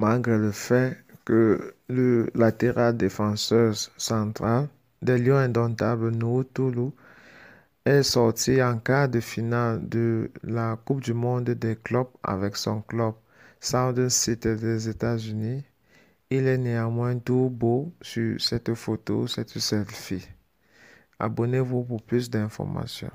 malgré le fait que le latéral défenseur central des Lions indomptables Nour est sorti en quart de finale de la Coupe du Monde des clubs avec son club Southern City des États-Unis. Il est néanmoins tout beau sur cette photo, cette selfie. Abonnez-vous pour plus d'informations.